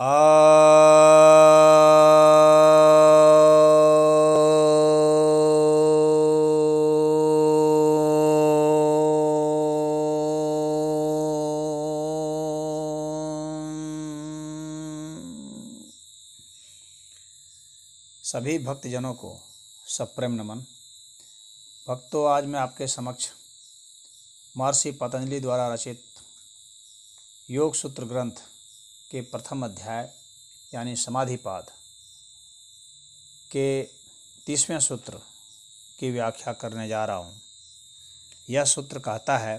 सभी भक्तजनों को सप्रेम नमन भक्तों आज मैं आपके समक्ष महर्षि पतंजलि द्वारा रचित योग सूत्र ग्रंथ के प्रथम अध्याय यानी समाधिपाद के तीसवें सूत्र की व्याख्या करने जा रहा हूँ यह सूत्र कहता है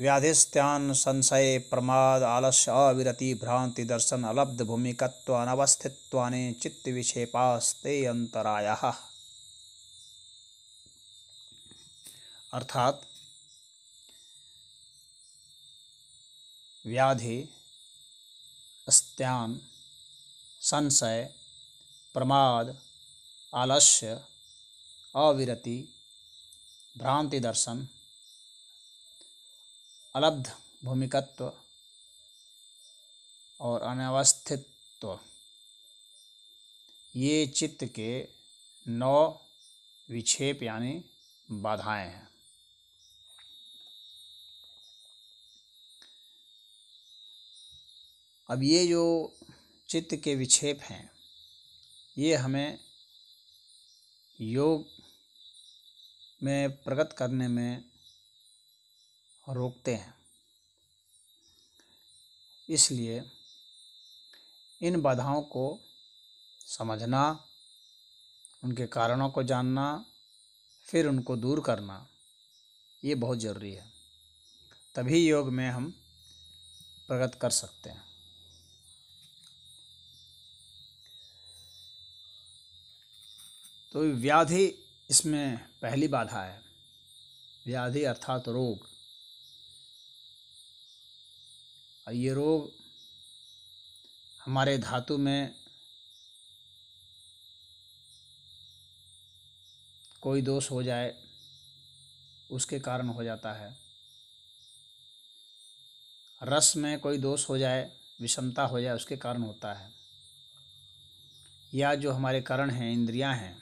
व्याधिस्त्यान संशय प्रमाद आलस्य अविरति भ्रांति दर्शन अलब्ध भूमिकत्व अनवस्थित्वाने चित्त विक्षेपास्ते अंतराया अर्थात व्याधि अस्त्यान संशय प्रमाद आलस्य अविरति भ्रांति दर्शन अलब्ध भूमिकत्व और अनवस्थित्व ये चित्त के नौ विक्षेप यानी बाधाएं हैं अब ये जो चित्त के विक्षेप हैं ये हमें योग में प्रकट करने में रोकते हैं इसलिए इन बाधाओं को समझना उनके कारणों को जानना फिर उनको दूर करना ये बहुत ज़रूरी है तभी योग में हम प्रगत कर सकते हैं तो व्याधि इसमें पहली बाधा है व्याधि अर्थात रोग और ये रोग हमारे धातु में कोई दोष हो जाए उसके कारण हो जाता है रस में कोई दोष हो जाए विषमता हो जाए उसके कारण होता है या जो हमारे कारण हैं इंद्रियां हैं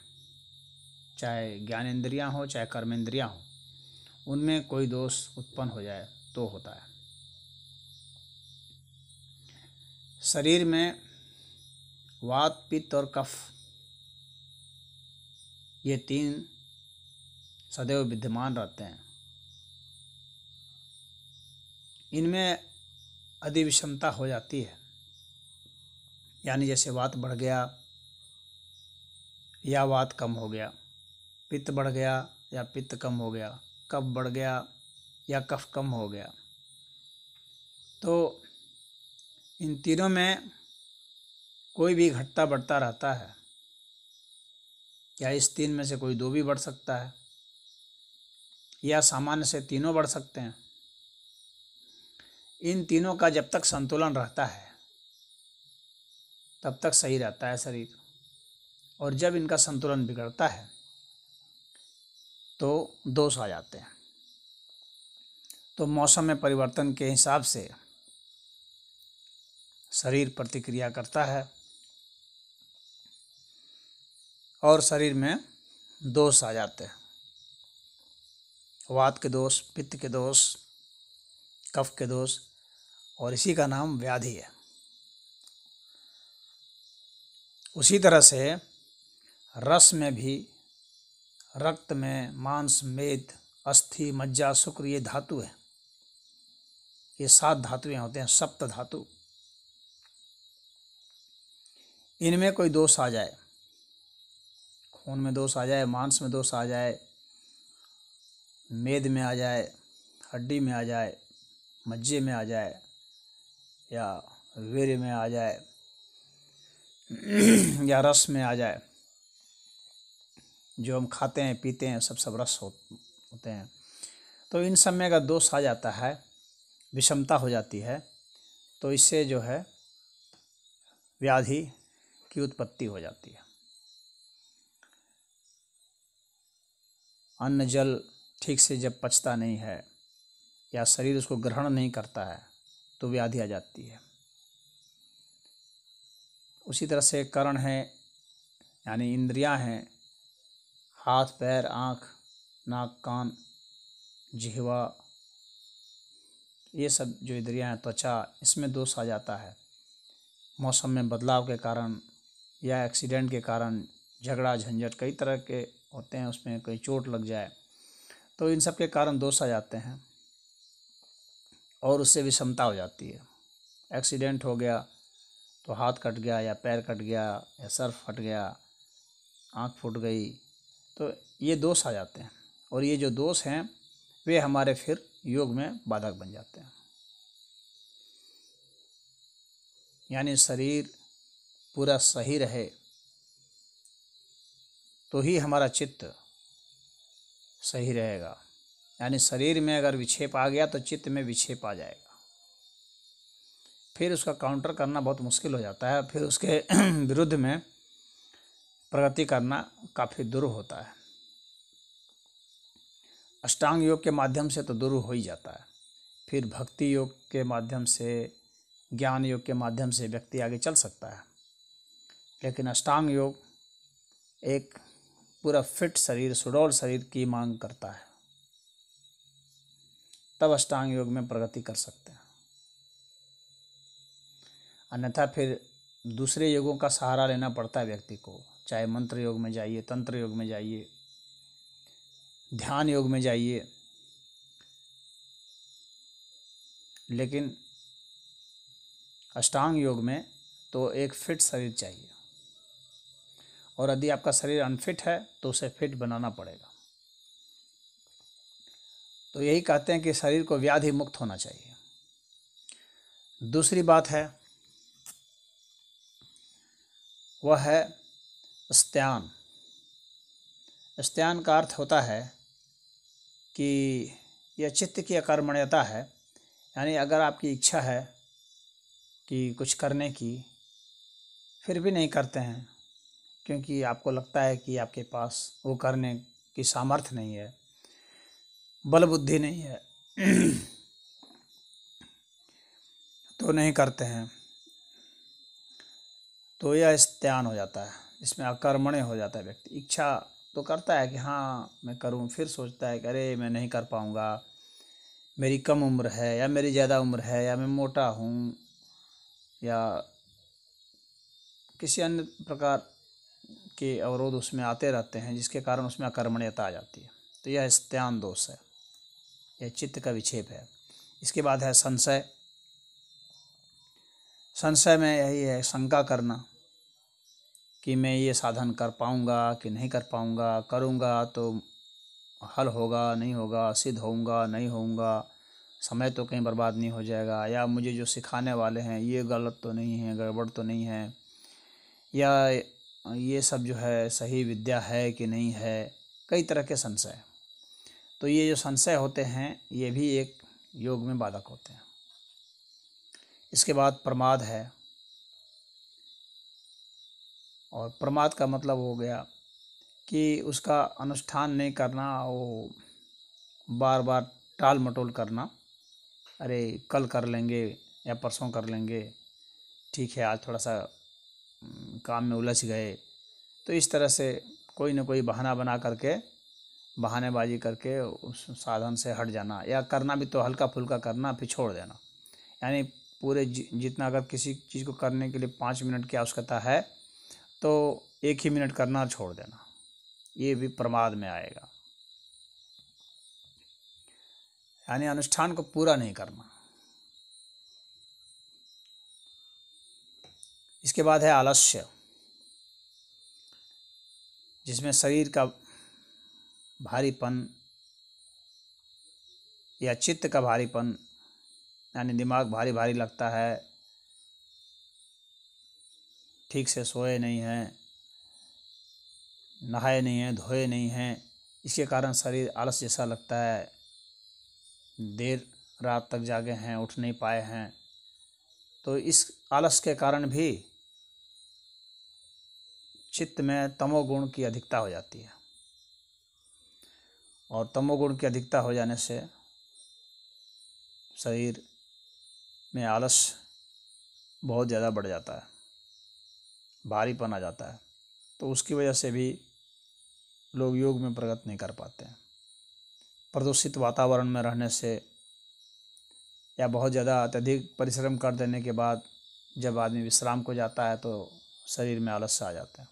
चाहे ज्ञान इंद्रियाँ हों चाहे इंद्रियाँ हों उनमें कोई दोष उत्पन्न हो जाए तो होता है शरीर में वात पित्त और कफ ये तीन सदैव विद्यमान रहते हैं इनमें अधिविषमता हो जाती है यानी जैसे वात बढ़ गया या वात कम हो गया पित्त बढ़ गया या पित्त कम हो गया कफ बढ़ गया या कफ कम हो गया तो इन तीनों में कोई भी घटता बढ़ता रहता है या इस तीन में से कोई दो भी बढ़ सकता है या सामान्य से तीनों बढ़ सकते हैं इन तीनों का जब तक संतुलन रहता है तब तक सही रहता है शरीर और जब इनका संतुलन बिगड़ता है तो दोष आ जाते हैं तो मौसम में परिवर्तन के हिसाब से शरीर प्रतिक्रिया करता है और शरीर में दोष आ जाते हैं वात के दोष पित्त के दोष कफ के दोष और इसी का नाम व्याधि है उसी तरह से रस में भी रक्त में मांस मेद अस्थि मज्जा शुक्र ये धातु है ये सात धातुएं होते हैं सप्त धातु इनमें कोई दोष आ जाए खून में दोष आ जाए मांस में दोष आ जाए मेद में आ जाए हड्डी में आ जाए मज्जे में आ जाए या वीर में आ जाए या रस में आ जाए जो हम खाते हैं पीते हैं सब सब रस हो, होते हैं तो इन सब में अगर दोष आ जाता है विषमता हो जाती है तो इससे जो है व्याधि की उत्पत्ति हो जाती है अन्न जल ठीक से जब पचता नहीं है या शरीर उसको ग्रहण नहीं करता है तो व्याधि आ जाती है उसी तरह से करण है यानी इंद्रियां हैं हाथ पैर आँख नाक कान जिहवा ये सब जो इंद्रियाँ हैं त्वचा इसमें दोष आ जाता है मौसम में बदलाव के कारण या एक्सीडेंट के कारण झगड़ा झंझट कई तरह के होते हैं उसमें कोई चोट लग जाए तो इन सब के कारण दोष आ जाते हैं और उससे विषमता हो जाती है एक्सीडेंट हो गया तो हाथ कट गया या पैर कट गया या सर फट गया आँख फूट गई तो ये दोष आ जाते हैं और ये जो दोष हैं वे हमारे फिर योग में बाधक बन जाते हैं यानी शरीर पूरा सही रहे तो ही हमारा चित्त सही रहेगा यानी शरीर में अगर विक्षेप आ गया तो चित्त में विक्षेप आ जाएगा फिर उसका काउंटर करना बहुत मुश्किल हो जाता है फिर उसके विरुद्ध में प्रगति करना काफ़ी दूर होता है अष्टांग योग के माध्यम से तो दूर हो ही जाता है फिर भक्ति योग के माध्यम से ज्ञान योग के माध्यम से व्यक्ति आगे चल सकता है लेकिन अष्टांग योग एक पूरा फिट शरीर सुडौल शरीर की मांग करता है तब अष्टांग योग में प्रगति कर सकते हैं अन्यथा फिर दूसरे योगों का सहारा लेना पड़ता है व्यक्ति को चाहे मंत्र योग में जाइए तंत्र योग में जाइए ध्यान योग में जाइए लेकिन अष्टांग योग में तो एक फिट शरीर चाहिए और यदि आपका शरीर अनफिट है तो उसे फिट बनाना पड़ेगा तो यही कहते हैं कि शरीर को व्याधि मुक्त होना चाहिए दूसरी बात है वह है स्त्यान स्त्यान का अर्थ होता है कि यह चित्त की अकर्मण्यता है यानी अगर आपकी इच्छा है कि कुछ करने की फिर भी नहीं करते हैं क्योंकि आपको लगता है कि आपके पास वो करने की सामर्थ्य नहीं है बल बुद्धि नहीं है तो नहीं करते हैं तो यह स्त्यान हो जाता है इसमें अकर्मण्य हो जाता है व्यक्ति इच्छा तो करता है कि हाँ मैं करूँ फिर सोचता है कि अरे मैं नहीं कर पाऊँगा मेरी कम उम्र है या मेरी ज़्यादा उम्र है या मैं मोटा हूँ या किसी अन्य प्रकार के अवरोध उसमें आते रहते हैं जिसके कारण उसमें अकर्मण्यता आ जाती है तो यह स्त्यान दोष है यह चित्त का विक्षेप है इसके बाद है संशय संशय में यही है शंका करना कि मैं ये साधन कर पाऊँगा कि नहीं कर पाऊँगा करूँगा तो हल होगा नहीं होगा सिद्ध होऊंगा नहीं होऊंगा समय तो कहीं बर्बाद नहीं हो जाएगा या मुझे जो सिखाने वाले हैं ये गलत तो नहीं है गड़बड़ तो नहीं है या ये सब जो है सही विद्या है कि नहीं है कई तरह के संशय तो ये जो संशय होते हैं ये भी एक योग में बाधक होते हैं इसके बाद प्रमाद है और प्रमाद का मतलब हो गया कि उसका अनुष्ठान नहीं करना वो बार बार टाल मटोल करना अरे कल कर लेंगे या परसों कर लेंगे ठीक है आज थोड़ा सा काम में उलझ गए तो इस तरह से कोई ना कोई बहाना बना करके बहानेबाजी करके उस साधन से हट जाना या करना भी तो हल्का फुल्का करना फिर छोड़ देना यानी पूरे जितना अगर किसी चीज़ को करने के लिए पाँच मिनट की आवश्यकता है तो एक ही मिनट करना छोड़ देना ये भी प्रमाद में आएगा यानी अनुष्ठान को पूरा नहीं करना इसके बाद है आलस्य जिसमें शरीर का भारीपन या चित्त का भारीपन यानी दिमाग भारी भारी लगता है ठीक से सोए नहीं हैं नहाए नहीं हैं धोए नहीं हैं इसके कारण शरीर आलस जैसा लगता है देर रात तक जागे हैं उठ नहीं पाए हैं तो इस आलस के कारण भी चित्त में तमोगुण की अधिकता हो जाती है और तमोगुण की अधिकता हो जाने से शरीर में आलस बहुत ज़्यादा बढ़ जाता है भारीपन आ जाता है तो उसकी वजह से भी लोग योग में प्रगति नहीं कर पाते हैं प्रदूषित वातावरण में रहने से या बहुत ज़्यादा अत्यधिक परिश्रम कर देने के बाद जब आदमी विश्राम को जाता है तो शरीर में आलस्य आ जाता है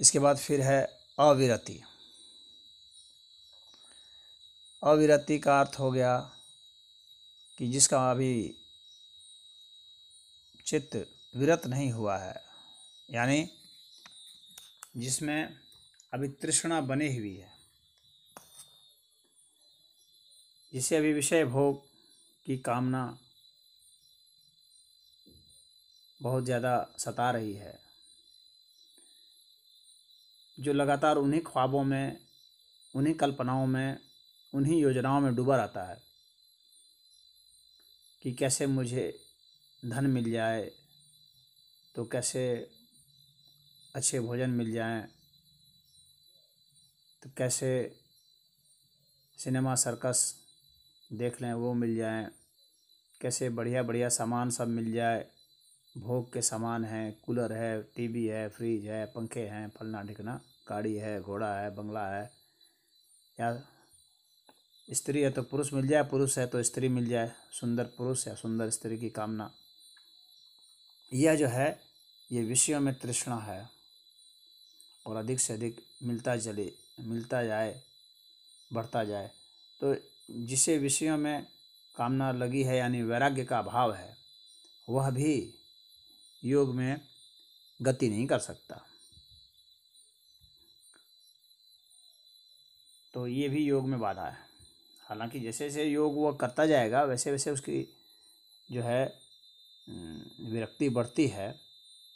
इसके बाद फिर है अविरति अविरति का अर्थ हो गया कि जिसका अभी चित्त विरत नहीं हुआ है यानी जिसमें अभी तृष्णा बनी हुई है जिसे अभी विषय भोग की कामना बहुत ज़्यादा सता रही है जो लगातार उन्हीं ख्वाबों में उन्हीं कल्पनाओं में उन्हीं योजनाओं में डूबा रहता है कि कैसे मुझे धन मिल जाए तो कैसे अच्छे भोजन मिल जाए तो कैसे सिनेमा सर्कस देख लें वो मिल जाए कैसे बढ़िया बढ़िया सामान सब मिल जाए भोग के सामान हैं कूलर है टीवी है फ्रिज है पंखे हैं फलना ढिकना गाड़ी है घोड़ा है बंगला है या स्त्री है तो पुरुष मिल जाए पुरुष है तो स्त्री मिल जाए सुंदर पुरुष या सुंदर स्त्री की कामना यह जो है ये विषयों में तृष्णा है और अधिक से अधिक मिलता चले मिलता जाए बढ़ता जाए तो जिसे विषयों में कामना लगी है यानी वैराग्य का अभाव है वह भी योग में गति नहीं कर सकता तो ये भी योग में बाधा है हालांकि जैसे जैसे योग वह करता जाएगा वैसे वैसे उसकी जो है हम्म, विरक्ति बढ़ती है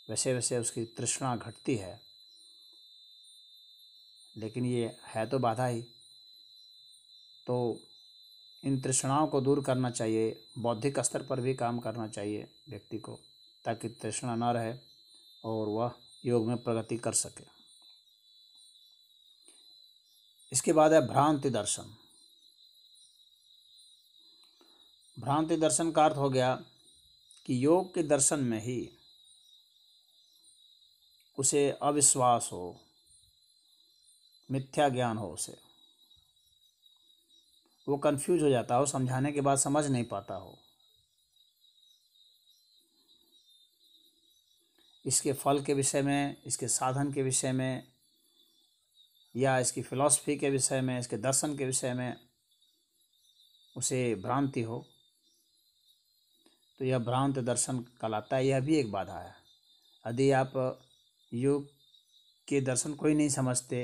वैसे वैसे उसकी तृष्णा घटती है लेकिन ये है तो बाधा ही तो इन तृष्णाओं को दूर करना चाहिए बौद्धिक स्तर पर भी काम करना चाहिए व्यक्ति को ताकि तृष्णा न रहे और वह योग में प्रगति कर सके इसके बाद है भ्रांति दर्शन भ्रांति दर्शन का अर्थ हो गया कि योग के दर्शन में ही उसे अविश्वास हो मिथ्या ज्ञान हो उसे वो कंफ्यूज हो जाता हो समझाने के बाद समझ नहीं पाता हो इसके फल के विषय में इसके साधन के विषय में या इसकी फिलॉसफी के विषय में इसके दर्शन के विषय में उसे भ्रांति हो तो यह भ्रांत दर्शन कहलाता है यह भी एक बाधा है यदि आप योग के दर्शन को ही नहीं समझते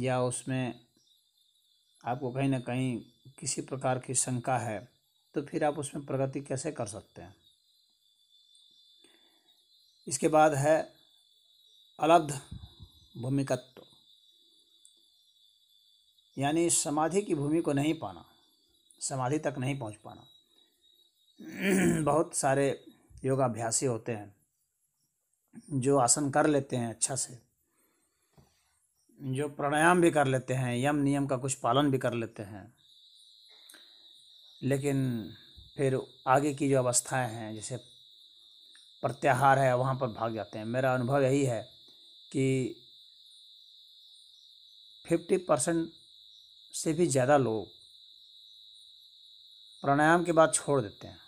या उसमें आपको कहीं ना कहीं किसी प्रकार की शंका है तो फिर आप उसमें प्रगति कैसे कर सकते हैं इसके बाद है अलब्ध भूमिकत्व यानी समाधि की भूमि को नहीं पाना समाधि तक नहीं पहुंच पाना बहुत सारे योगाभ्यासी होते हैं जो आसन कर लेते हैं अच्छा से जो प्राणायाम भी कर लेते हैं यम नियम का कुछ पालन भी कर लेते हैं लेकिन फिर आगे की जो अवस्थाएं हैं जैसे प्रत्याहार है वहाँ पर भाग जाते हैं मेरा अनुभव यही है कि फिफ्टी परसेंट से भी ज़्यादा लोग प्राणायाम के बाद छोड़ देते हैं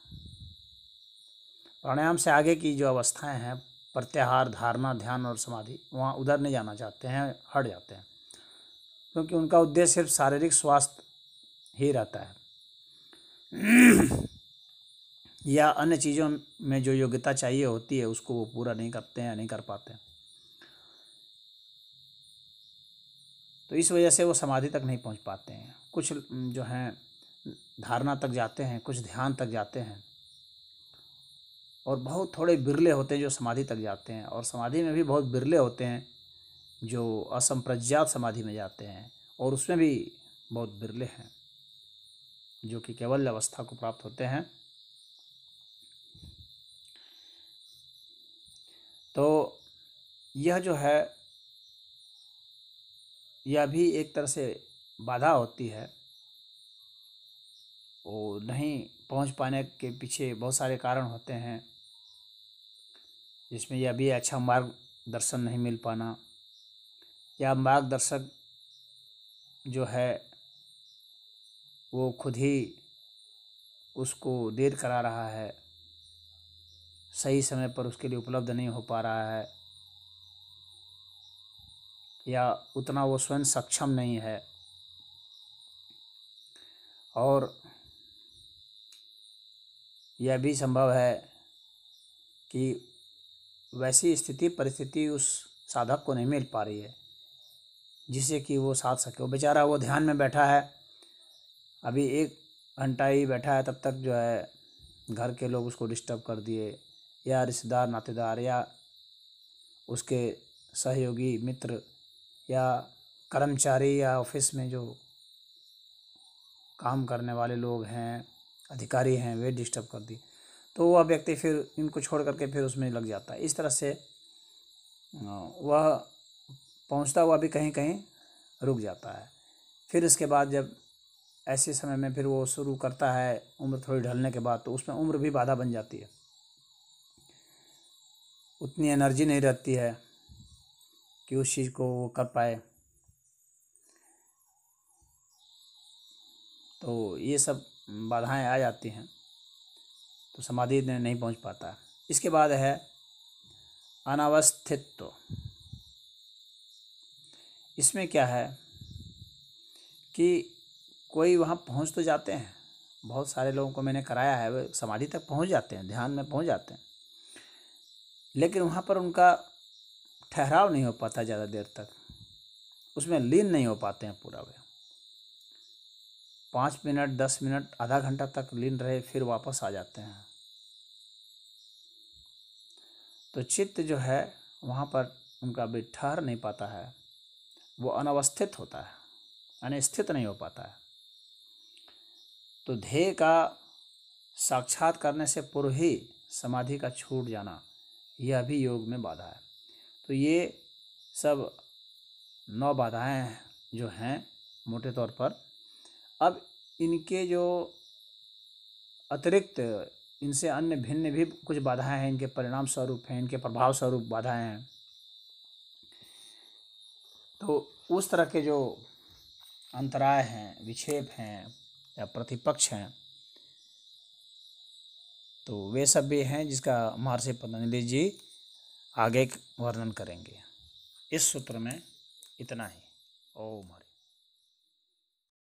प्राणायाम से आगे की जो अवस्थाएं हैं प्रत्याहार धारणा ध्यान और समाधि वहाँ उधर नहीं जाना चाहते हैं हट जाते हैं क्योंकि उनका उद्देश्य सिर्फ शारीरिक स्वास्थ्य ही रहता है या अन्य चीज़ों में जो योग्यता चाहिए होती है उसको वो पूरा नहीं करते हैं नहीं कर पाते हैं तो इस वजह से वो समाधि तक नहीं पहुंच पाते हैं कुछ जो हैं धारणा तक जाते हैं कुछ ध्यान तक जाते हैं और बहुत थोड़े बिरले होते हैं जो समाधि तक जाते हैं और समाधि में भी बहुत बिरले होते हैं जो असंप्रज्ञात समाधि में जाते हैं और उसमें भी बहुत बिरले हैं जो कि केवल अवस्था को प्राप्त होते हैं तो यह जो है यह भी एक तरह से बाधा होती है वो नहीं पहुंच पाने के पीछे बहुत सारे कारण होते हैं जिसमें यह भी अच्छा मार्गदर्शन नहीं मिल पाना या मार्गदर्शक जो है वो खुद ही उसको देर करा रहा है सही समय पर उसके लिए उपलब्ध नहीं हो पा रहा है या उतना वो स्वयं सक्षम नहीं है और यह भी संभव है कि वैसी स्थिति परिस्थिति उस साधक को नहीं मिल पा रही है जिससे कि वो साध सके वो बेचारा वो ध्यान में बैठा है अभी एक घंटा ही बैठा है तब तक जो है घर के लोग उसको डिस्टर्ब कर दिए या रिश्तेदार नातेदार या उसके सहयोगी मित्र या कर्मचारी या ऑफिस में जो काम करने वाले लोग हैं अधिकारी हैं वे डिस्टर्ब कर दिए तो वह व्यक्ति फिर इनको छोड़ करके फिर उसमें लग जाता है इस तरह से वह पहुंचता हुआ भी कहीं कहीं रुक जाता है फिर इसके बाद जब ऐसे समय में फिर वो शुरू करता है उम्र थोड़ी ढलने के बाद तो उसमें उम्र भी बाधा बन जाती है उतनी एनर्जी नहीं रहती है कि उस चीज़ को वो कर पाए तो ये सब बाधाएं आ जाती हैं तो समाधि नहीं पहुंच पाता इसके बाद है अनावस्थित्व इसमें क्या है कि कोई वहाँ पहुँच तो जाते हैं बहुत सारे लोगों को मैंने कराया है वे समाधि तक पहुँच जाते हैं ध्यान में पहुँच जाते हैं लेकिन वहाँ पर उनका ठहराव नहीं हो पाता ज़्यादा देर तक उसमें लीन नहीं हो पाते हैं पूरा वे पाँच मिनट दस मिनट आधा घंटा तक लीन रहे फिर वापस आ जाते हैं तो चित्त जो है वहाँ पर उनका भी ठहर नहीं पाता है वो अनवस्थित होता है अनिस्थित नहीं हो पाता है तो ध्येय का साक्षात करने से पूर्व ही समाधि का छूट जाना यह भी योग में बाधा है तो ये सब नौ बाधाएं जो हैं मोटे तौर पर अब इनके जो अतिरिक्त इनसे अन्य भिन्न भी कुछ बाधाएं हैं इनके परिणाम स्वरूप हैं इनके प्रभाव स्वरूप बाधाएं हैं तो उस तरह के जो अंतराय हैं विक्षेप हैं या प्रतिपक्ष हैं तो वे सब भी हैं जिसका महर्षि पतंजलि जी आगे वर्णन करेंगे इस सूत्र में इतना ही ओम हरि